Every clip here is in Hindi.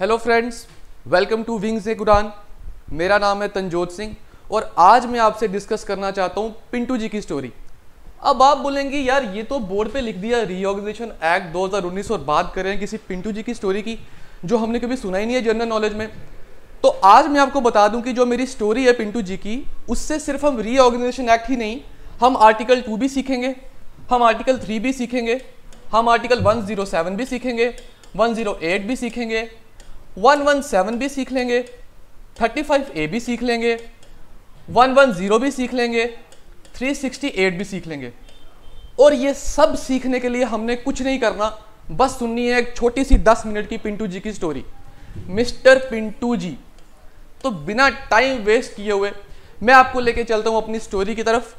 hello friends welcome to wings a कुरान मेरा नाम है तनजोत सिंह और आज मैं आपसे डिस्कस करना चाहता हूँ पिंटू जी की स्टोरी अब आप बोलेंगे यार ये तो बोर्ड पे लिख दिया रीऑर्गेनाइजेशन एक्ट 2019 और बात कर रहे हैं किसी पिंटू जी की स्टोरी की जो हमने कभी सुना ही नहीं है जनरल नॉलेज में तो आज मैं आपको बता दूं कि जो मेरी स्टोरी है पिंटू जी की उससे सिर्फ हम रीऑर्गेनाइजेशन एक्ट ही नहीं हम आर्टिकल टू भी सीखेंगे हम आर्टिकल थ्री भी सीखेंगे हम आर्टिकल 107 भी सीखेंगे 108 भी सीखेंगे वन वन सेवन भी सीख लेंगे थर्टी फाइव ए भी सीख लेंगे वन वन ज़ीरो भी सीख लेंगे थ्री सिक्सटी एट भी सीख लेंगे और ये सब सीखने के लिए हमने कुछ नहीं करना बस सुननी है एक छोटी सी दस मिनट की पिंटू जी की स्टोरी मिस्टर पिंटू जी तो बिना टाइम वेस्ट किए हुए मैं आपको लेके चलता हूँ अपनी स्टोरी की तरफ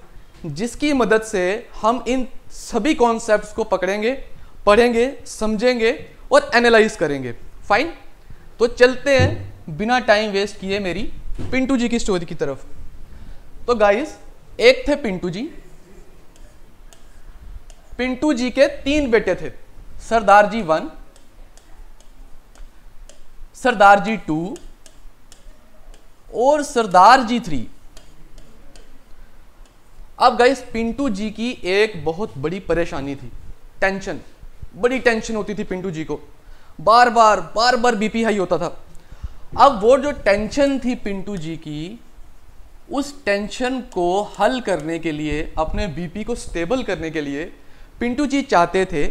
जिसकी मदद से हम इन सभी कॉन्सेप्ट्स को पकड़ेंगे पढ़ेंगे समझेंगे और एनालाइज करेंगे फाइन तो चलते हैं बिना टाइम वेस्ट किए मेरी पिंटू जी की स्टोरी की तरफ तो गाइस एक थे पिंटू जी पिंटू जी के तीन बेटे थे सरदार जी वन सरदार जी टू और सरदार जी थ्री अब गाइस पिंटू जी की एक बहुत बड़ी परेशानी थी टेंशन बड़ी टेंशन होती थी पिंटू जी को बार बार बार बार बीपी हाई होता था अब वो जो टेंशन थी पिंटू जी की उस टेंशन को हल करने के लिए अपने बीपी को स्टेबल करने के लिए पिंटू जी चाहते थे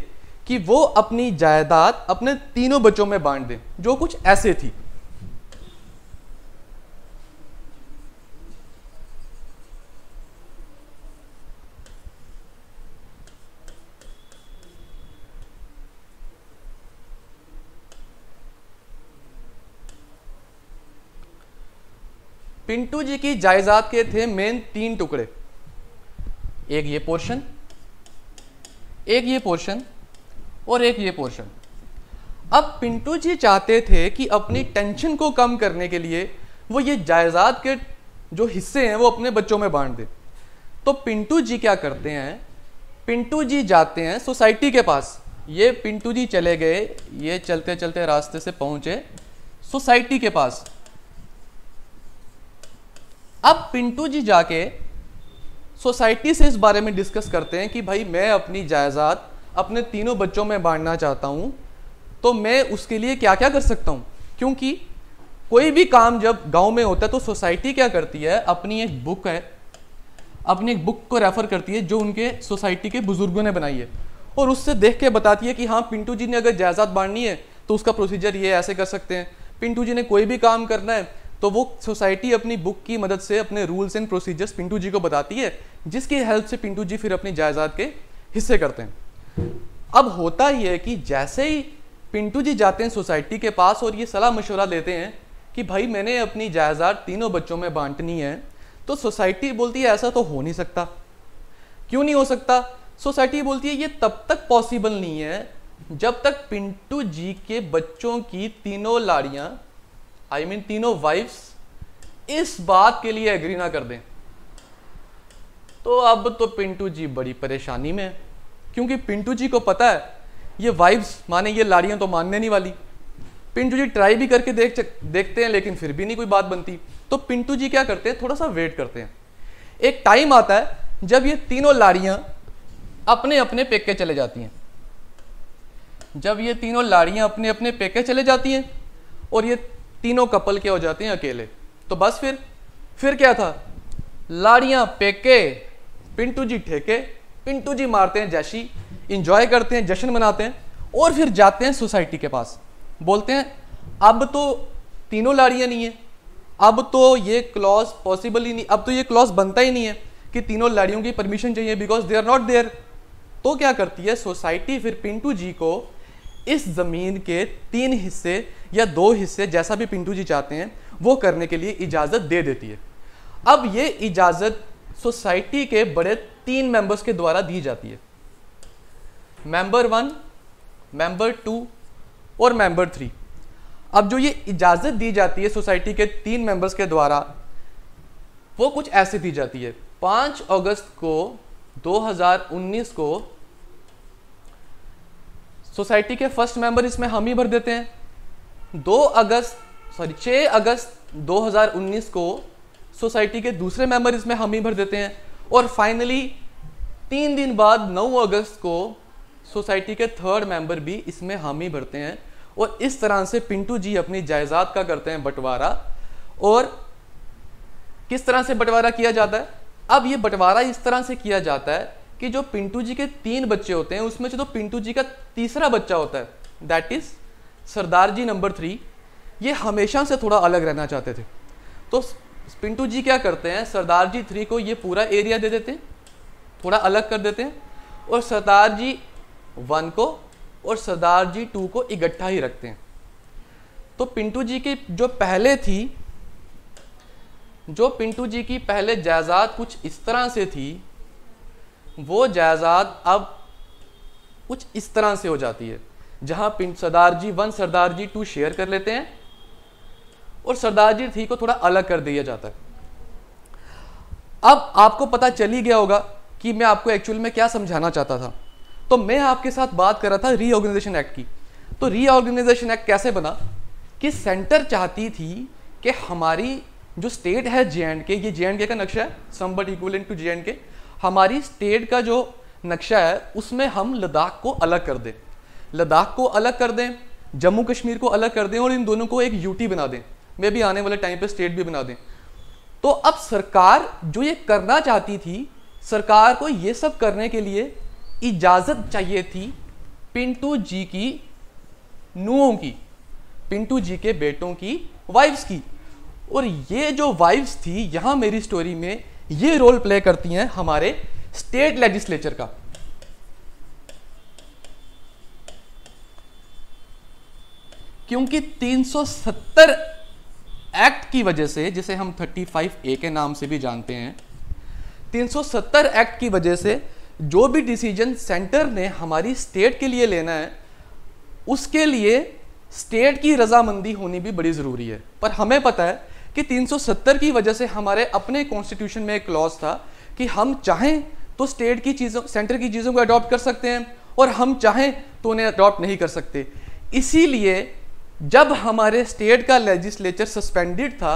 कि वो अपनी जायदाद अपने तीनों बच्चों में बांट दें जो कुछ ऐसे थी पिंटू जी की जायदाद के थे मेन तीन टुकड़े एक ये पोर्शन एक ये पोर्शन और एक ये पोर्शन अब पिंटू जी चाहते थे कि अपनी टेंशन को कम करने के लिए वो ये जायदाद के जो हिस्से हैं वो अपने बच्चों में बांट दे तो पिंटू जी क्या करते हैं पिंटू जी जाते हैं सोसाइटी के पास ये पिंटू जी चले गए ये चलते चलते रास्ते से पहुंचे सोसाइटी के पास अब पिंटू जी जाके सोसाइटी से इस बारे में डिस्कस करते हैं कि भाई मैं अपनी जायदाद अपने तीनों बच्चों में बांटना चाहता हूँ तो मैं उसके लिए क्या क्या कर सकता हूँ क्योंकि कोई भी काम जब गांव में होता है तो सोसाइटी क्या करती है अपनी एक बुक है अपनी एक बुक को रेफर करती है जो उनके सोसाइटी के बुजुर्गों ने बनाई है और उससे देख के बताती है कि हाँ पिंटू जी ने अगर जायदाद बांटनी है तो उसका प्रोसीजर ये ऐसे कर सकते हैं पिंटू जी ने कोई भी काम करना है तो वो सोसाइटी अपनी बुक की मदद से अपने rules and procedures Pintu ji को बताती है जिसकी हेल्प से पिंटू जी फिर अपनी जायदाद के हिस्से करते हैं अब होता ही है कि जैसे ही पिंटू जी जाते हैं सोसाइटी के पास और ये सलाह मशवरा लेते हैं कि भाई मैंने अपनी जायदाद तीनों बच्चों में बांटनी है तो सोसाइटी बोलती है ऐसा तो हो नहीं सकता क्यों नहीं हो सकता सोसाइटी बोलती है ये तब तक पॉसिबल नहीं है जब तक पिंटू जी के बच्चों की तीनों लाड़ियाँ आई I मीन mean, तीनों वाइफ्स इस बात के लिए एग्री ना कर दें तो अब तो पिंटू जी बड़ी परेशानी में है क्योंकि पिंटू जी को पता है ये वाइफ्स माने ये लाड़ियां तो मानने नहीं वाली पिंटू जी ट्राई भी करके देख देखते हैं लेकिन फिर भी नहीं कोई बात बनती तो पिंटू जी क्या करते हैं थोड़ा सा वेट करते हैं एक टाइम आता है जब ये तीनों लाड़ियां अपने अपने पेके चले जाती हैं जब ये तीनों लाड़ियां अपने अपने पेके चले जाती हैं और ये तीनों कपल क्या हो जाते हैं अकेले तो बस फिर फिर क्या था लाड़ियाँ पेके पिंटू जी ठेके पिंटू जी मारते हैं जैशी इंजॉय करते हैं जश्न मनाते हैं और फिर जाते हैं सोसाइटी के पास बोलते हैं अब तो तीनों लाड़ियाँ नहीं है अब तो ये क्लॉज पॉसिबल ही नहीं अब तो ये क्लॉज बनता ही नहीं है कि तीनों लाड़ियों की परमिशन चाहिए because they are not there तो क्या करती है सोसाइटी फिर पिंटू जी को इस ज़मीन के तीन हिस्से या दो हिस्से जैसा भी पिंटू जी चाहते हैं वो करने के लिए इजाज़त दे देती है अब ये इजाज़त सोसाइटी के बड़े तीन मेंबर्स के द्वारा दी जाती है मेंबर वन मेंबर टू और मेंबर थ्री अब जो ये इजाज़त दी जाती है सोसाइटी के तीन मेंबर्स के द्वारा वो कुछ ऐसे दी जाती है पाँच अगस्त को 2019 को सोसाइटी के फर्स्ट मेंबर इसमें हम ही भर देते हैं 2 अगस्त सॉरी 6 अगस्त 2019 को सोसाइटी के दूसरे मेंबर इसमें हम ही भर देते हैं और फाइनली तीन दिन बाद 9 अगस्त को सोसाइटी के थर्ड मेंबर भी इसमें हम ही भरते हैं और इस तरह से पिंटू जी अपनी जायदाद का करते हैं बंटवारा और किस तरह से बंटवारा किया जाता है अब ये बंटवारा इस तरह से किया जाता है कि जो पिंटू जी के तीन बच्चे होते हैं उसमें से तो पिंटू जी का तीसरा बच्चा होता है that is Sardar ji number three ये हमेशा से थोड़ा अलग रहना चाहते थे तो पिंटू जी क्या करते हैं सरदार जी थ्री को ये पूरा एरिया दे देते हैं थोड़ा अलग कर देते हैं और सरदार जी वन को और सरदार जी टू को इकट्ठा ही रखते हैं तो पिंटू जी की जो पहले थी जो पिंटू जी की पहले जायदाद कुछ इस तरह से थी वो जायदाद अब कुछ इस तरह से हो जाती है जहां पिंड Sardar ji one Sardar ji two share कर लेते हैं और सरदार जी थ्री को थोड़ा अलग कर दिया जाता है अब आपको पता चल ही गया होगा कि मैं आपको एक्चुअल में क्या समझाना चाहता था तो मैं आपके साथ बात कर रहा था रीऑर्गेनाइजेशन एक्ट की तो रीऑर्गेनाइजेशन एक्ट कैसे बना कि सेंटर चाहती थी कि हमारी जो स्टेट है जे एंड के ये जे एंड के का नक्शा है संबट equal to J and K हमारी स्टेट का जो नक्शा है उसमें हम लद्दाख को अलग कर दें लद्दाख को अलग कर दें जम्मू कश्मीर को अलग कर दें और इन दोनों को एक यूटी बना दें मे भी आने वाले टाइम पे स्टेट भी बना दें तो अब सरकार जो ये करना चाहती थी सरकार को ये सब करने के लिए इजाज़त चाहिए थी पिंटू जी की नुओं की पिंटू जी के बेटों की वाइफ्स की और ये जो वाइफ्स थी यहाँ मेरी स्टोरी में ये रोल प्ले करती हैं हमारे स्टेट लेजिस्लेचर का क्योंकि 370 एक्ट की वजह से जिसे हम 35 ए के नाम से भी जानते हैं 370 एक्ट की वजह से जो भी डिसीजन सेंटर ने हमारी स्टेट के लिए लेना है उसके लिए स्टेट की रजामंदी होनी भी बड़ी ज़रूरी है पर हमें पता है कि 370 की वजह से हमारे अपने कॉन्स्टिट्यूशन में एक क्लॉज था कि हम चाहें तो स्टेट की चीज़ों सेंटर की चीज़ों को अडॉप्ट कर सकते हैं और हम चाहें तो उन्हें अडॉप्ट नहीं कर सकते इसीलिए जब हमारे स्टेट का लेजिस्लेचर सस्पेंडेड था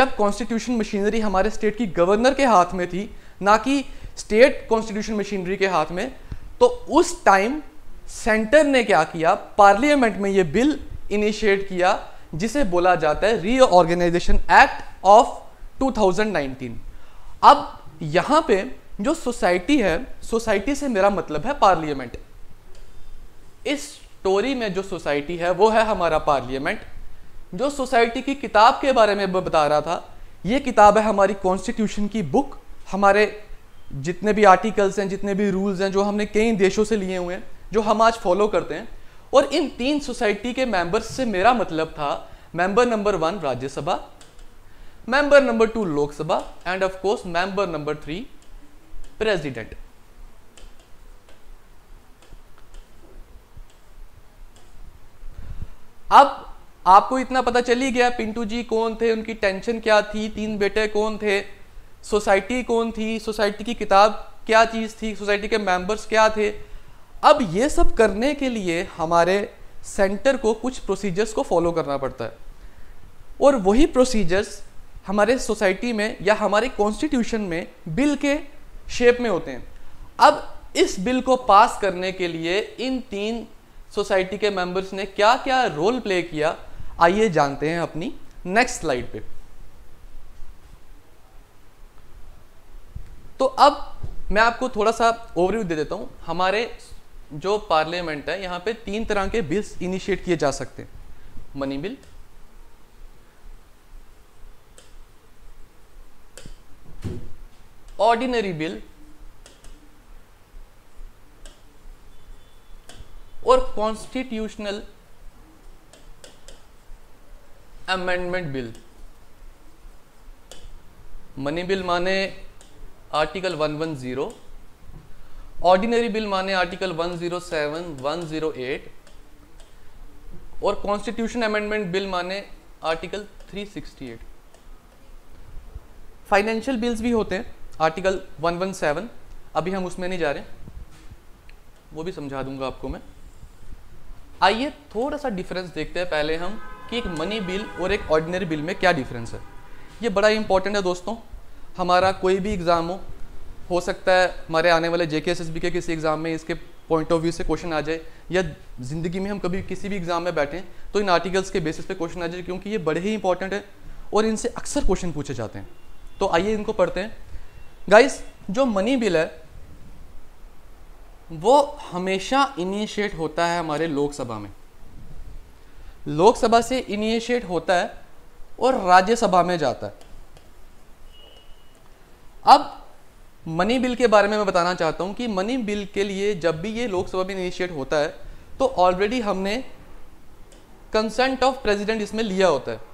जब कॉन्स्टिट्यूशन मशीनरी हमारे स्टेट की गवर्नर के हाथ में थी ना कि स्टेट कॉन्स्टिट्यूशन मशीनरी के हाथ में तो उस टाइम सेंटर ने क्या किया पार्लियामेंट में ये बिल इनिशिएट किया जिसे बोला जाता है रीऑर्गेनाइजेशन एक्ट ऑफ 2019 अब यहाँ पे जो सोसाइटी है सोसाइटी से मेरा मतलब है पार्लियामेंट इस स्टोरी में जो सोसाइटी है वो है हमारा पार्लियामेंट जो सोसाइटी की किताब के बारे में बता रहा था ये किताब है हमारी कॉन्स्टिट्यूशन की बुक हमारे जितने भी आर्टिकल्स हैं जितने भी रूल्स हैं जो हमने कई देशों से लिए हुए हैं जो हम आज फॉलो करते हैं और इन तीन सोसाइटी के मेंबर्स से मेरा मतलब था member number one Rajya Sabha member number two Lok Sabha and of course member number three president अब आपको इतना पता चल ही गया पिंटू जी कौन थे उनकी टेंशन क्या थी तीन बेटे कौन थे सोसाइटी कौन थी सोसाइटी की किताब क्या चीज थी सोसाइटी के मेंबर्स क्या थे अब ये सब करने के लिए हमारे सेंटर को कुछ प्रोसीजर्स को फॉलो करना पड़ता है और वही प्रोसीजर्स हमारे सोसाइटी में या हमारे कॉन्स्टिट्यूशन में बिल के शेप में होते हैं अब इस बिल को पास करने के लिए इन तीन सोसाइटी के मेंबर्स ने क्या क्या रोल प्ले किया आइए जानते हैं अपनी नेक्स्ट स्लाइड पे तो अब मैं आपको थोड़ा सा ओवरव्यू दे देता हूँ हमारे जो पार्लियामेंट है यहाँ पे तीन तरह के बिल्स इनिशिएट किए जा सकते हैं मनी बिल ऑर्डिनरी बिल और constitutional amendment bill money bill माने आर्टिकल 110 ऑर्डिनरी बिल माने आर्टिकल 107, 108 और कॉन्स्टिट्यूशन अमेंडमेंट बिल माने आर्टिकल 368 फाइनेंशियल बिल्स भी होते हैं आर्टिकल 117 अभी हम उसमें नहीं जा रहे वो भी समझा दूंगा आपको मैं आइए थोड़ा सा डिफरेंस देखते हैं पहले हम कि एक मनी बिल और एक ऑर्डिनरी बिल में क्या डिफरेंस है ये बड़ा इंपॉर्टेंट है दोस्तों हमारा कोई भी एग्ज़ाम हो हो सकता है हमारे आने वाले जे के एस एस बी के किसी एग्ज़ाम में इसके पॉइंट ऑफ व्यू से क्वेश्चन आ जाए या ज़िंदगी में हम कभी किसी भी एग्ज़ाम में बैठें तो इन आर्टिकल्स के बेसिस पे क्वेश्चन आ जाए क्योंकि ये बड़े ही इंपॉर्टेंट है और इनसे अक्सर क्वेश्चन पूछे जाते हैं तो आइए इनको पढ़ते हैं गाइस जो मनी बिल है वो हमेशा इनिशिएट होता है हमारे लोकसभा में लोकसभा से इनिशिएट होता है और राज्यसभा में जाता है अब मनी बिल के बारे में मैं बताना चाहता हूँ कि मनी बिल के लिए जब भी ये लोकसभा में इनिशिएट होता है तो ऑलरेडी हमने कंसेंट ऑफ प्रेसिडेंट इसमें लिया होता है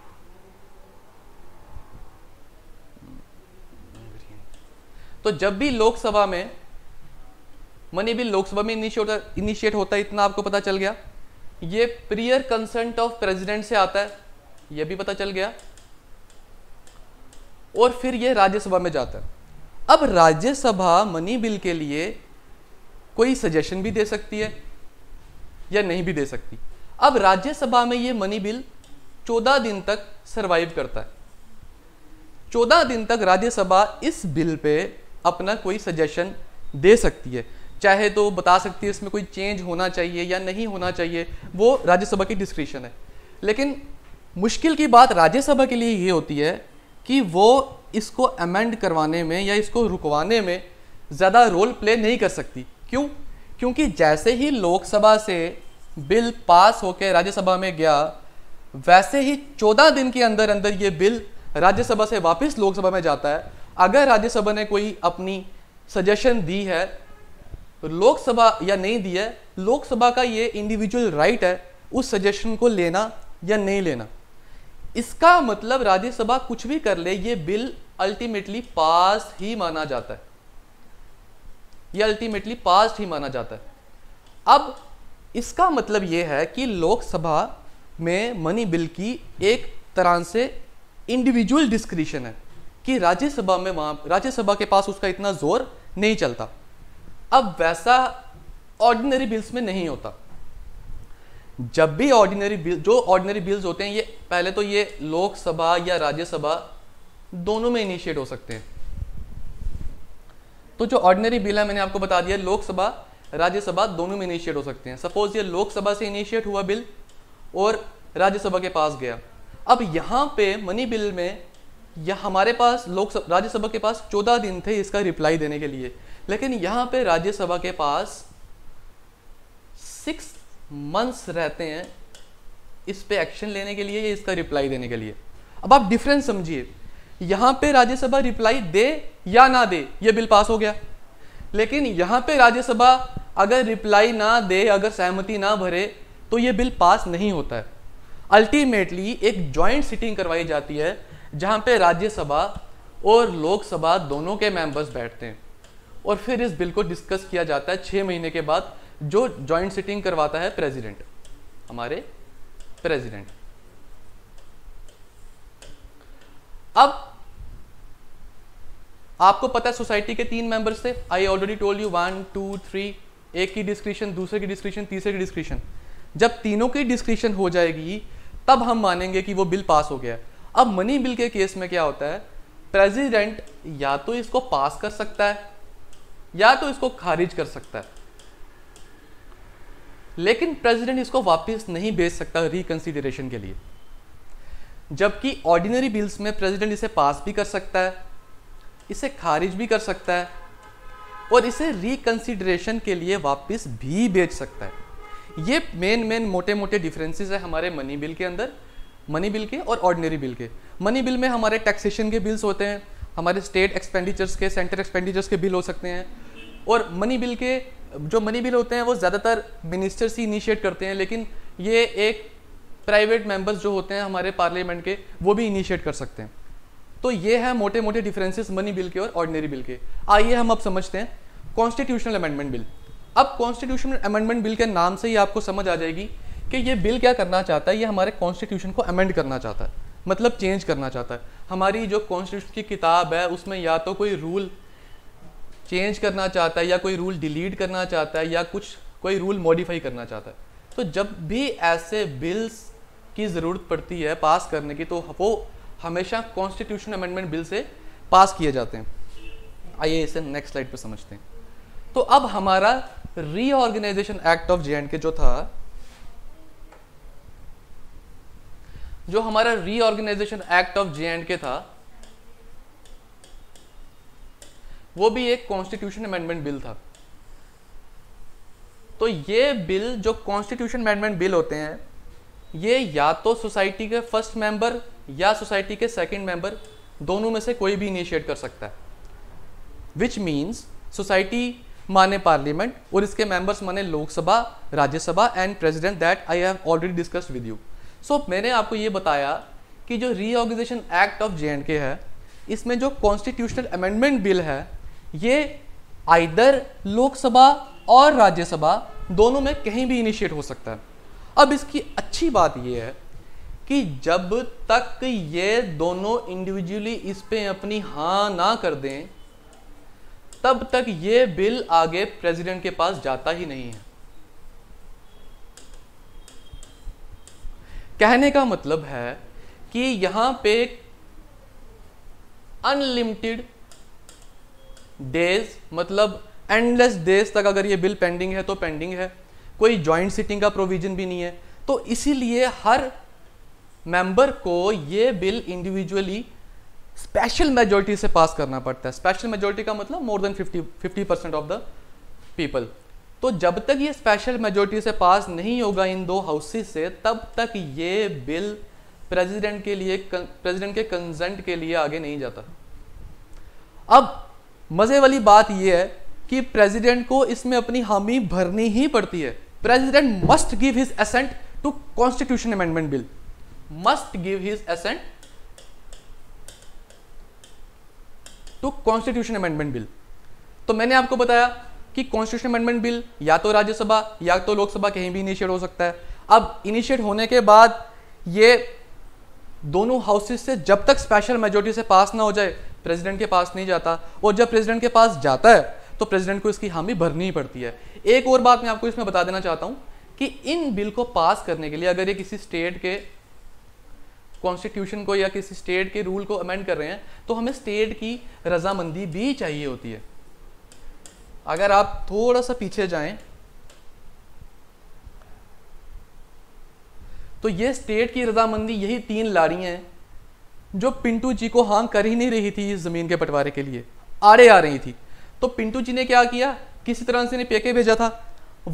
तो जब भी लोकसभा में मनी बिल लोकसभा में इनिशिएट इनिशिएट होता है इतना आपको पता चल गया ये प्रियर कंसेंट ऑफ प्रेसिडेंट से आता है यह भी पता चल गया और फिर यह राज्यसभा में जाता है अब राज्यसभा मनी बिल के लिए कोई सजेशन भी दे सकती है या नहीं भी दे सकती अब राज्यसभा में ये मनी बिल चौदह दिन तक सरवाइव करता है चौदह दिन तक राज्यसभा इस बिल पे अपना कोई सजेशन दे सकती है चाहे तो बता सकती है इसमें कोई चेंज होना चाहिए या नहीं होना चाहिए वो राज्यसभा की डिस्क्रिप्शन है लेकिन मुश्किल की बात राज्यसभा के लिए ये होती है कि वो इसको अमेंड करवाने में या इसको रुकवाने में ज़्यादा रोल प्ले नहीं कर सकती क्यों क्योंकि जैसे ही लोकसभा से बिल पास होकर राज्यसभा में गया वैसे ही 14 दिन के अंदर अंदर ये बिल राज्यसभा से वापस लोकसभा में जाता है अगर राज्यसभा ने कोई अपनी सजेशन दी है लोकसभा या नहीं दी है लोकसभा का ये इंडिविजुअल राइट है उस सजेशन को लेना या नहीं लेना इसका मतलब राज्यसभा कुछ भी कर ले ये बिल अल्टीमेटली पास ही माना जाता है ये अल्टीमेटली पास ही माना जाता है अब इसका मतलब ये है कि लोकसभा में मनी बिल की एक तरह से इंडिविजुअल डिस्क्रिशन है कि राज्यसभा में वहाँ राज्यसभा के पास उसका इतना जोर नहीं चलता अब वैसा ऑर्डिनरी बिल्स में नहीं होता जब भी ऑर्डिनरी बिल जो ऑर्डिनरी बिल्स होते हैं ये पहले तो ये लोकसभा या राज्यसभा दोनों में इनिशिएट हो सकते हैं तो जो ऑर्डिनरी बिल है मैंने आपको बता दिया लोकसभा राज्यसभा दोनों में इनिशिएट हो सकते हैं सपोज ये लोकसभा से इनिशिएट हुआ बिल और राज्यसभा के पास गया अब यहां पे मनी बिल में यह हमारे पास लोकसभा राज्यसभा के पास चौदह दिन थे इसका रिप्लाई देने के लिए लेकिन यहां पे राज्यसभा के पास सिक्स मंथ्स रहते हैं इस पे एक्शन लेने के लिए या इसका रिप्लाई देने के लिए अब आप डिफरेंस समझिए यहां पे राज्यसभा रिप्लाई दे या ना दे ये बिल पास हो गया लेकिन यहां पे राज्यसभा अगर रिप्लाई ना दे अगर सहमति ना भरे तो ये बिल पास नहीं होता है अल्टीमेटली एक ज्वाइंट सिटिंग करवाई जाती है जहां पे राज्यसभा और लोकसभा दोनों के मेंबर्स बैठते हैं और फिर इस बिल को डिस्कस किया जाता है छह महीने के बाद जो ज्वाइंट सिटिंग करवाता है प्रेसिडेंट हमारे प्रेसिडेंट अब आपको पता है सोसाइटी के तीन मेंबर्स थे I already told you one two three एक की डिस्क्रिप्शन दूसरे की डिस्क्रिप्शन तीसरे की डिस्क्रिप्शन जब तीनों की डिस्क्रिप्शन हो जाएगी तब हम मानेंगे कि वो बिल पास हो गया अब मनी बिल के केस में क्या होता है प्रेसिडेंट या तो इसको पास कर सकता है या तो इसको खारिज कर सकता है लेकिन प्रेसिडेंट इसको वापस नहीं भेज सकता रिकन्सिडरेशन के लिए जबकि ऑर्डिनरी बिल्स में प्रेसिडेंट इसे पास भी कर सकता है इसे खारिज भी कर सकता है और इसे रिकन्सिडरेशन के लिए वापस भी भेज सकता है ये मेन मेन मोटे मोटे डिफरेंसेस है हमारे मनी बिल के अंदर मनी बिल के और ऑर्डिनरी बिल के मनी बिल में हमारे टैक्सेशन के बिल्स होते हैं हमारे स्टेट एक्सपेंडिचर्स के सेंट्रल एक्सपेंडिचर्स के बिल हो सकते हैं और मनी बिल के जो मनी बिल होते हैं वो ज़्यादातर मिनिस्टर्स ही इनिशिएट करते हैं लेकिन ये एक प्राइवेट मेंबर्स जो होते हैं हमारे पार्लियामेंट के वो भी इनिशिएट कर सकते हैं तो ये है मोटे मोटे डिफरेंसेस मनी बिल के और ऑर्डिनरी बिल के आइए हम अब समझते हैं कॉन्स्टिट्यूशनल अमेंडमेंट बिल अब कॉन्स्टिट्यूशनल अमेंडमेंट बिल के नाम से ही आपको समझ आ जाएगी कि ये बिल क्या करना चाहता है ये हमारे कॉन्स्टिट्यूशन को अमेंड करना चाहता है मतलब चेंज करना चाहता है हमारी जो कॉन्स्टिट्यूशन की किताब है उसमें या तो कोई रूल चेंज करना चाहता है या कोई रूल डिलीट करना चाहता है या कुछ कोई रूल मॉडिफाई करना चाहता है तो जब भी ऐसे बिल्स की ज़रूरत पड़ती है पास करने की तो वो हमेशा कॉन्स्टिट्यूशन अमेंडमेंट बिल से पास किए जाते हैं आइए इसे नेक्स्ट स्लाइड पर समझते हैं तो अब हमारा रीऑर्गेनाइजेशन एक्ट ऑफ जे के जो था जो हमारा रीऑर्गेनाइजेशन एक्ट ऑफ जे के था वो भी एक कॉन्स्टिट्यूशन अमेंडमेंट बिल था तो ये बिल जो कॉन्स्टिट्यूशन अमेंडमेंट बिल होते हैं ये या तो सोसाइटी के फर्स्ट मेंबर या सोसाइटी के सेकंड मेंबर दोनों में से कोई भी इनिशिएट कर सकता है विच मीन्स सोसाइटी माने पार्लियामेंट और इसके मेंबर्स माने Lok Sabha Rajya Sabha and president that I have already discussed with you so मैंने आपको ये बताया कि जो रीऑर्गेनाइजेशन एक्ट ऑफ जे है इसमें जो कॉन्स्टिट्यूशनल अमेंडमेंट बिल है ये आइदर लोकसभा और राज्यसभा दोनों में कहीं भी इनिशिएट हो सकता है अब इसकी अच्छी बात यह है कि जब तक ये दोनों इंडिविजुअली इस पे अपनी हाँ ना कर दें तब तक ये बिल आगे प्रेसिडेंट के पास जाता ही नहीं है कहने का मतलब है कि यहां पे अनलिमिटेड डेज मतलब एंडलेस डेज तक अगर ये बिल पेंडिंग है तो पेंडिंग है कोई जॉइंट सिटिंग का प्रोविजन भी नहीं है तो इसीलिए हर मेंबर को ये बिल इंडिविजुअली स्पेशल मेजोरिटी से पास करना पड़ता है स्पेशल मेजोरिटी का मतलब more than 50 fifty percent of the people तो जब तक ये स्पेशल मेजोरिटी से पास नहीं होगा इन दो हाउसेस से तब तक ये बिल प्रेसिडेंट के लिए प्रेसिडेंट के कंसेंट के लिए आगे नहीं जाता अब मज़े वाली बात यह है कि प्रेसिडेंट को इसमें अपनी हामी भरनी ही पड़ती है president must give his assent to constitution amendment bill must give his assent to constitution amendment bill तो मैंने आपको बताया कि कॉन्स्टिट्यूशन अमेंडमेंट बिल या तो राज्यसभा या तो लोकसभा कहीं भी इनिशिएट हो सकता है अब इनिशिएट होने के बाद ये दोनों हाउसेस से जब तक स्पेशल मेजोरिटी से पास ना हो जाए प्रेसिडेंट के पास नहीं जाता और जब प्रेसिडेंट के पास जाता है तो प्रेसिडेंट को इसकी हामी भरनी ही पड़ती है एक और बात मैं आपको इसमें बता देना चाहता हूँ कि इन बिल को पास करने के लिए अगर ये किसी स्टेट के कॉन्स्टिट्यूशन को या किसी स्टेट के रूल को अमेंड कर रहे हैं तो हमें स्टेट की रजामंदी भी चाहिए होती है अगर आप थोड़ा सा पीछे जाएं तो ये स्टेट की रजामंदी यही तीन लाड़ियां हैं जो पिंटू जी को हांग कर ही नहीं रही थी इस ज़मीन के बंटवारे के लिए आड़े आ रही थी तो पिंटू जी ने क्या किया किसी तरह से ने पेके भेजा था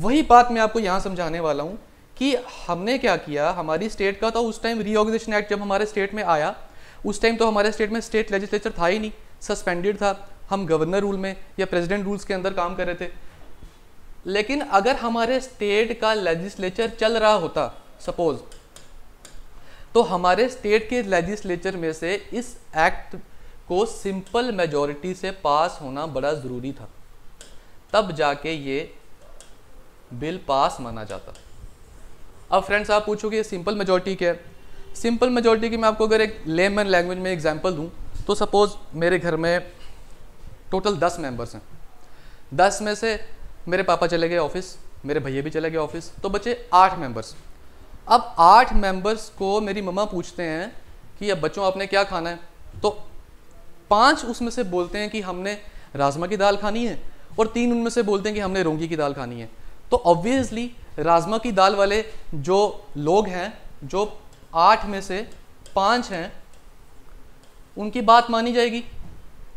वही बात मैं आपको यहां समझाने वाला हूं कि हमने क्या किया हमारी स्टेट का तो उस टाइम रीऑर्गेनाइजेशन एक्ट जब हमारे स्टेट में आया उस टाइम तो हमारे स्टेट में स्टेट लेजिस्लेचर था ही नहीं सस्पेंडेड था हम गवर्नर रूल में या प्रेसिडेंट रूल्स के अंदर काम कर रहे थे लेकिन अगर हमारे स्टेट का लेजिस्लेचर चल रहा होता सपोज तो हमारे स्टेट के लेजिस्लेचर में से इस एक्ट को सिंपल मेजॉरिटी से पास होना बड़ा ज़रूरी था तब जाके ये बिल पास माना जाता अब फ्रेंड्स आप पूछोगे ये सिंपल मेजोरिटी क्या है सिंपल मेजोरिटी की मैं आपको अगर एक लेमन लैंग्वेज में एग्जांपल दूं तो सपोज़ मेरे घर में टोटल दस मेंबर्स हैं दस में से मेरे पापा चले गए ऑफिस मेरे भैया भी चले गए ऑफिस तो बचे आठ मेंबर्स अब आठ मेंबर्स को मेरी मम्मा पूछते हैं कि अब बच्चों आपने क्या खाना है तो पांच उसमें से बोलते हैं कि हमने राजमा की दाल खानी है और तीन उनमें से बोलते हैं कि हमने रोंगी की दाल खानी है तो ऑब्वियसली राजमा की दाल वाले जो लोग हैं जो आठ में से पाँच हैं उनकी बात मानी जाएगी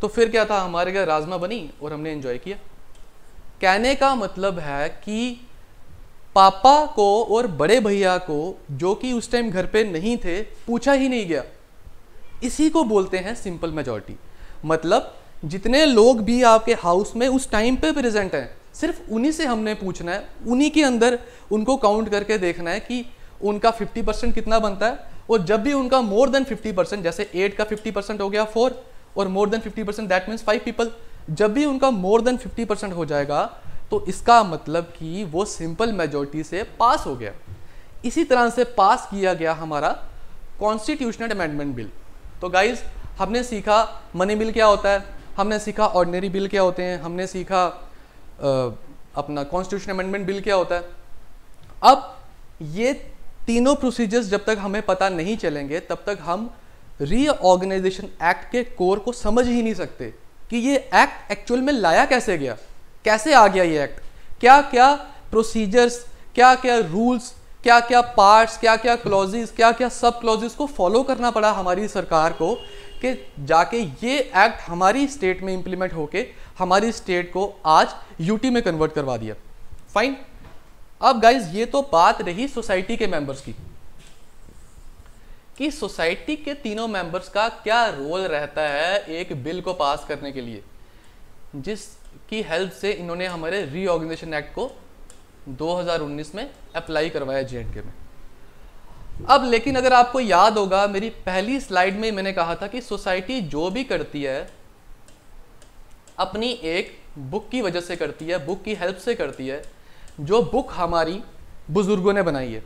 तो फिर क्या था हमारे घर राजमा बनी और हमने इन्जॉय किया कहने का मतलब है कि पापा को और बड़े भैया को जो कि उस टाइम घर पे नहीं थे पूछा ही नहीं गया इसी को बोलते हैं सिंपल मेजोरिटी मतलब जितने लोग भी आपके हाउस में उस टाइम पे प्रेजेंट हैं सिर्फ उन्हीं से हमने पूछना है उन्हीं के अंदर उनको काउंट करके देखना है कि उनका 50 परसेंट कितना बनता है और जब भी उनका मोर देन 50 परसेंट जैसे एट का 50 परसेंट हो गया फोर और more than 50 percent that means five people जब भी उनका मोर देन 50 परसेंट हो जाएगा तो इसका मतलब कि वो सिंपल मेजोरिटी से पास हो गया इसी तरह से पास किया गया हमारा कॉन्स्टिट्यूशनल अमेंडमेंट बिल तो गाइज हमने सीखा मनी बिल क्या होता है हमने सीखा ऑर्डनरी बिल क्या होते हैं हमने सीखा आ, अपना कॉन्स्टिट्यूशन अमेंडमेंट बिल क्या होता है अब ये तीनों प्रोसीजर्स जब तक हमें पता नहीं चलेंगे तब तक हम रीऑर्गेनाइजेशन एक्ट के कोर को समझ ही नहीं सकते कि ये एक्ट एक्चुअल में लाया कैसे गया कैसे आ गया ये एक्ट क्या क्या प्रोसीजर्स क्या क्या रूल्स क्या क्या पार्ट्स क्या क्या क्लॉजेस क्या क्या सब क्लॉजेस को फॉलो करना पड़ा हमारी सरकार को कि जाके ये एक्ट हमारी स्टेट में इंप्लीमेंट होके हमारी स्टेट को आज यूटी में कन्वर्ट करवा दिया फाइन अब गाइज ये तो बात रही सोसाइटी के मेंबर्स की कि सोसाइटी के तीनों मेंबर्स का क्या रोल रहता है एक बिल को पास करने के लिए जिसकी हेल्प से इन्होंने हमारे रीऑर्गेनाइजेशन एक्ट को 2019 में अप्लाई करवाया जे में अब लेकिन अगर आपको याद होगा मेरी पहली स्लाइड में मैंने कहा था कि सोसाइटी जो भी करती है अपनी एक बुक की वजह से करती है बुक की हेल्प से करती है जो बुक हमारी बुजुर्गों ने बनाई है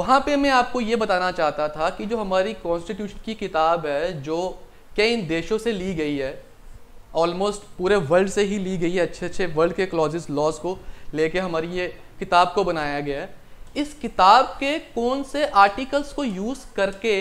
वहाँ पे मैं आपको ये बताना चाहता था कि जो हमारी कॉन्स्टिट्यूशन की किताब है जो कई देशों से ली गई है ऑलमोस्ट पूरे वर्ल्ड से ही ली गई है अच्छे अच्छे वर्ल्ड के क्लॉजेस लॉज को लेके हमारी ये किताब को बनाया गया है इस किताब के कौन से आर्टिकल्स को यूज़ करके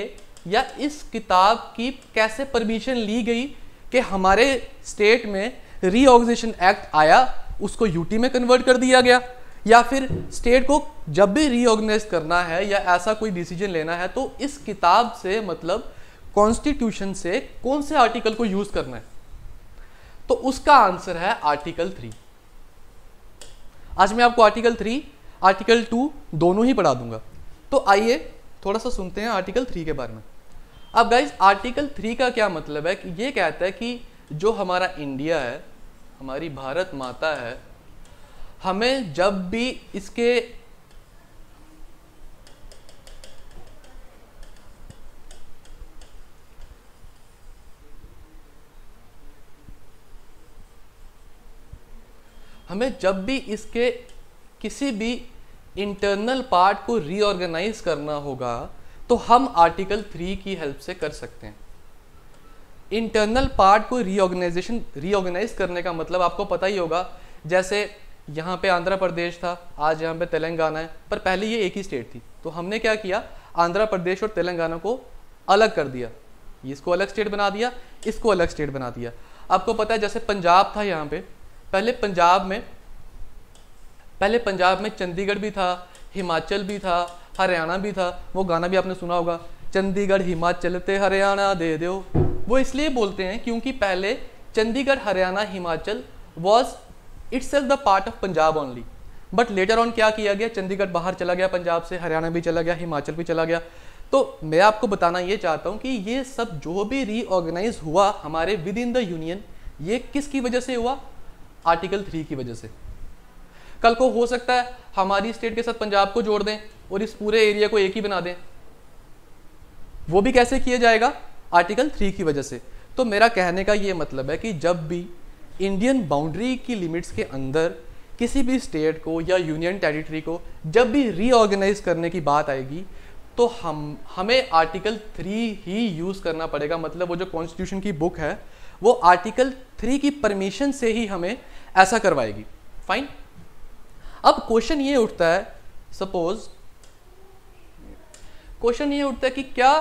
या इस किताब की कैसे परमिशन ली गई कि हमारे स्टेट में रीऑर्गेनाइजेशन एक्ट आया उसको यूटी में कन्वर्ट कर दिया गया या फिर स्टेट को जब भी रीऑर्गेनाइज करना है या ऐसा कोई डिसीजन लेना है तो इस किताब से मतलब कॉन्स्टिट्यूशन से कौन से आर्टिकल को यूज़ करना है तो उसका आंसर है आर्टिकल थ्री आज मैं आपको आर्टिकल थ्री आर्टिकल टू दोनों ही पढ़ा दूंगा तो आइए थोड़ा सा सुनते हैं आर्टिकल थ्री के बारे में अब गाइज आर्टिकल थ्री का क्या मतलब है कि ये कहता है कि जो हमारा इंडिया है हमारी भारत माता है हमें जब भी इसके हमें जब भी इसके किसी भी इंटरनल पार्ट को रीऑर्गेनाइज करना होगा तो हम आर्टिकल थ्री की हेल्प से कर सकते हैं इंटरनल पार्ट को रीऑर्गेनाइजेशन रीऑर्गेनाइज करने का मतलब आपको पता ही होगा जैसे यहाँ पे आंध्र प्रदेश था आज यहाँ पे तेलंगाना है पर पहले ये एक ही स्टेट थी तो हमने क्या किया आंध्र प्रदेश और तेलंगाना को अलग कर दिया इसको अलग स्टेट बना दिया इसको अलग स्टेट बना दिया आपको पता है जैसे पंजाब था यहाँ पे पहले पंजाब में पहले पंजाब में चंडीगढ़ भी था हिमाचल भी था हरियाणा भी था वो गाना भी आपने सुना होगा चंडीगढ़ हिमाचल ते हरियाणा दे दो वो इसलिए बोलते हैं क्योंकि पहले Chandigarh Haryana Himachal was it's the part of Punjab only but later on क्या किया गया चंडीगढ़ बाहर चला गया पंजाब से हरियाणा भी चला गया हिमाचल भी चला गया तो मैं आपको बताना ये चाहता हूँ कि ये सब जो भी रीऑर्गेनाइज हुआ हमारे विद इन द यूनियन ये किसकी वजह से हुआ आर्टिकल थ्री की वजह से कल को हो सकता है हमारी स्टेट के साथ पंजाब को जोड़ दें और इस पूरे एरिया को एक ही बना दें वो भी कैसे किया जाएगा आर्टिकल थ्री की वजह से तो मेरा कहने का ये मतलब है कि जब भी इंडियन बाउंड्री की लिमिट्स के अंदर किसी भी स्टेट को या यूनियन टेरिटरी को जब भी रीऑर्गेनाइज करने की बात आएगी तो हम हमें आर्टिकल थ्री ही यूज़ करना पड़ेगा मतलब वो जो कॉन्स्टिट्यूशन की बुक है वो आर्टिकल थ्री की परमिशन से ही हमें ऐसा करवाएगी फाइन अब क्वेश्चन ये उठता है सपोज क्वेश्चन ये उठता है कि क्या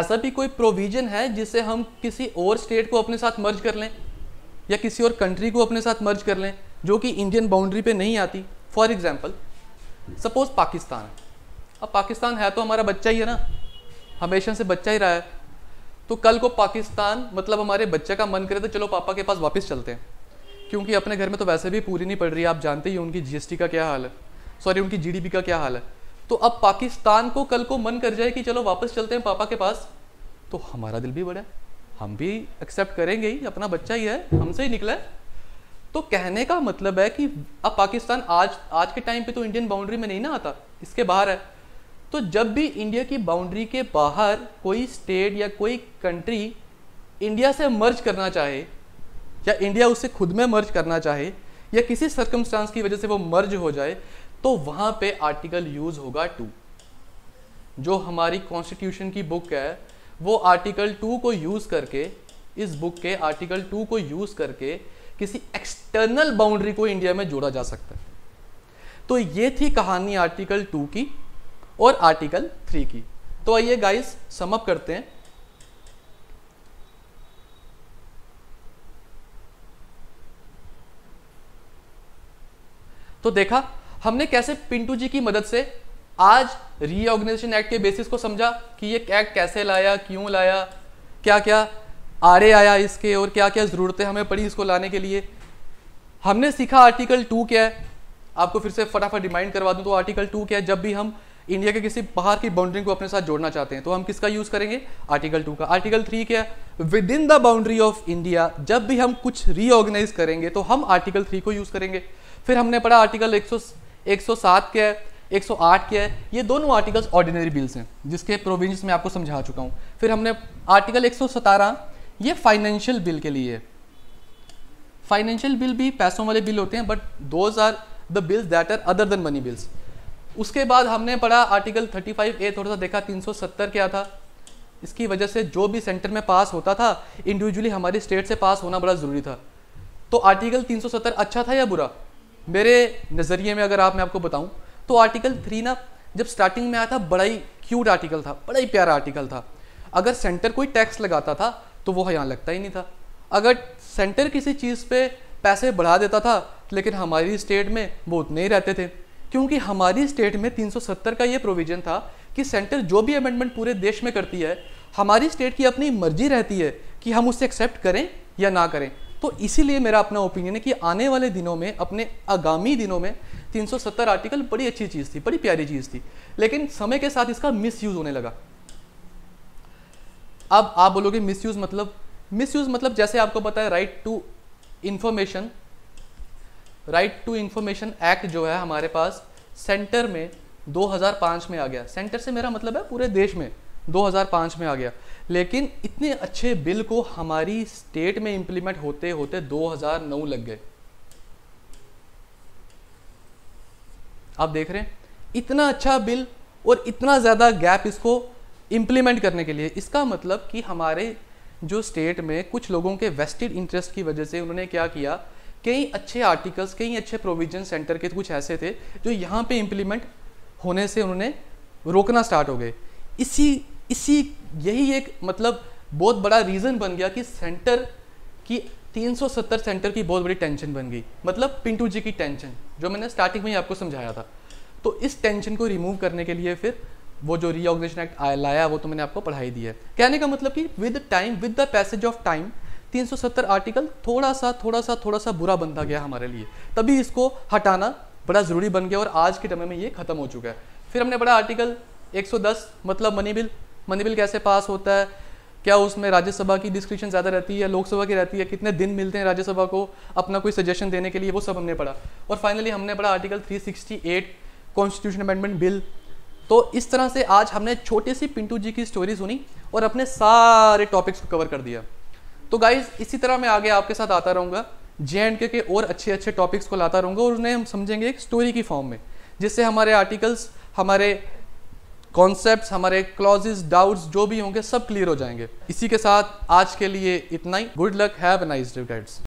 ऐसा भी कोई प्रोविजन है जिसे हम किसी और स्टेट को अपने साथ मर्ज कर लें या किसी और कंट्री को अपने साथ मर्ज कर लें जो कि इंडियन बाउंड्री पे नहीं आती फॉर एग्जाम्पल सपोज पाकिस्तान है अब पाकिस्तान है तो हमारा बच्चा ही है ना हमेशा से बच्चा ही रहा है तो कल को पाकिस्तान मतलब हमारे बच्चे का मन करे तो चलो पापा के पास वापस चलते हैं क्योंकि अपने घर में तो वैसे भी पूरी नहीं पड़ रही आप जानते ही उनकी जीएसटी का क्या हाल है सॉरी उनकी जीडीपी का क्या हाल है तो अब पाकिस्तान को कल को मन कर जाए कि चलो वापस चलते हैं पापा के पास तो हमारा दिल भी बढ़े हम भी एक्सेप्ट करेंगे ही अपना बच्चा ही है हमसे ही निकला है तो कहने का मतलब है कि अब पाकिस्तान आज आज के टाइम पे तो इंडियन बाउंड्री में नहीं ना आता इसके बाहर है तो जब भी इंडिया की बाउंड्री के बाहर कोई स्टेट या कोई कंट्री इंडिया से मर्ज करना चाहे या इंडिया उसे खुद में मर्ज करना चाहे या किसी सर्कमस्टांस की वजह से वो मर्ज हो जाए तो वहाँ पे आर्टिकल यूज होगा टू जो हमारी कॉन्स्टिट्यूशन की बुक है वो आर्टिकल टू को यूज़ करके इस बुक के आर्टिकल टू को यूज़ करके किसी एक्सटर्नल बाउंड्री को इंडिया में जोड़ा जा सकता है तो ये थी कहानी आर्टिकल टू की और आर्टिकल थ्री की तो आइए गाइस समअप करते हैं तो देखा हमने कैसे पिंटू जी की मदद से आज रीऑर्गेनाइजेशन एक्ट के बेसिस को समझा कि ये एक्ट कैसे लाया क्यों लाया क्या क्या आरे आया इसके और क्या क्या ज़रूरतें हमें पड़ी इसको लाने के लिए हमने सीखा आर्टिकल टू क्या है आपको फिर से फटाफट रिमाइंड करवा दूं तो आर्टिकल टू क्या है जब भी हम इंडिया के किसी बाहर की बाउंड्री को अपने साथ जोड़ना चाहते हैं तो हम किसका यूज करेंगे आर्टिकल टू का आर्टिकल थ्री क्या है within the boundary of India जब भी हम कुछ रीऑर्गेनाइज करेंगे तो हम आर्टिकल थ्री को यूज करेंगे फिर हमने पढ़ा आर्टिकल 100 107 के है 108 के है ये दोनों आर्टिकल्स ऑर्डिनरी बिल्स हैं जिसके प्रोविजंस मैं आपको समझा चुका हूँ फिर हमने आर्टिकल एक ये फाइनेंशियल बिल के लिए है फाइनेंशियल बिल भी पैसों वाले बिल होते हैं but those are the bills that are other than money bills उसके बाद हमने पढ़ा आर्टिकल 35 ए थोड़ा सा देखा 370 क्या था इसकी वजह से जो भी सेंटर में पास होता था इंडिविजुअली हमारे स्टेट से पास होना बड़ा ज़रूरी था तो आर्टिकल 370 अच्छा था या बुरा मेरे नज़रिए में अगर आप मैं आपको बताऊं तो आर्टिकल थ्री ना जब स्टार्टिंग में आया था बड़ा ही क्यूट आर्टिकल था बड़ा ही प्यारा आर्टिकल था अगर सेंटर कोई टैक्स लगाता था तो वह यहाँ लगता ही नहीं था अगर सेंटर किसी चीज़ पे पैसे बढ़ा देता था लेकिन हमारी स्टेट में वो उतने ही रहते थे क्योंकि हमारी स्टेट में 370 का ये प्रोविज़न था कि सेंटर जो भी अमेंडमेंट पूरे देश में करती है हमारी स्टेट की अपनी मर्जी रहती है कि हम उसे एक्सेप्ट करें या ना करें तो इसीलिए मेरा अपना ओपिनियन है कि आने वाले दिनों में अपने आगामी दिनों में 370 आर्टिकल बड़ी अच्छी चीज़ थी बड़ी प्यारी चीज़ थी लेकिन समय के साथ इसका मिसयूज होने लगा अब आप बोलोगे मिसयूज मतलब मिस मतलब जैसे आपको पता है right to information right to information act जो है हमारे पास सेंटर में 2005 में आ गया सेंटर से मेरा मतलब है पूरे देश में 2005 में आ गया लेकिन इतने अच्छे बिल को हमारी स्टेट में इम्प्लीमेंट होते होते 2009 लग गए आप देख रहे हैं इतना अच्छा बिल और इतना ज़्यादा गैप इसको इम्प्लीमेंट करने के लिए इसका मतलब कि हमारे जो स्टेट में कुछ लोगों के वेस्टेड इंटरेस्ट की वजह से उन्होंने क्या किया कई अच्छे आर्टिकल्स कई अच्छे प्रोविजन सेंटर के कुछ ऐसे थे जो यहाँ पे इम्प्लीमेंट होने से उन्होंने रोकना स्टार्ट हो गए इसी इसी यही एक मतलब बहुत बड़ा रीज़न बन गया कि सेंटर की 370 सेंटर की बहुत बड़ी टेंशन बन गई मतलब पिंटू जी की टेंशन जो मैंने स्टार्टिंग में ही आपको समझाया था तो इस टेंशन को रिमूव करने के लिए फिर वो जो रीऑर्गेनाइजेशन एक्ट लाया वो तो मैंने आपको पढ़ाई दी है कहने का मतलब कि with time with the passage of time 370 article थोड़ा सा थोड़ा सा थोड़ा सा बुरा बनता गया हमारे लिए तभी इसको हटाना बड़ा ज़रूरी बन गया और आज के समय में ये खत्म हो चुका है फिर हमने बड़ा आर्टिकल 110 मतलब मनी बिल मनी बिल कैसे पास होता है क्या उसमें राज्यसभा की डिस्क्रिप्शन ज़्यादा रहती है लोकसभा की रहती है कितने दिन मिलते हैं राज्यसभा को अपना कोई सजेशन देने के लिए वो सब हमने पढ़ा और फाइनली हमने पढ़ा आर्टिकल 368 कॉन्स्टिट्यूशन अमेंडमेंट बिल तो इस तरह से आज हमने छोटी सी पिंटू जी की स्टोरी सुनी और अपने सारे टॉपिक्स को कवर कर दिया तो गाइज इसी तरह मैं आगे आपके साथ आता रहूँगा जे एंड के, के और अच्छे अच्छे टॉपिक्स को लाता रहूँगा और उन्हें हम समझेंगे एक स्टोरी की फॉर्म में जिससे हमारे आर्टिकल्स हमारे कॉन्सेप्ट हमारे क्लॉजेस डाउट्स जो भी होंगे सब क्लियर हो जाएंगे इसी के साथ आज के लिए इतना ही good luck have nice day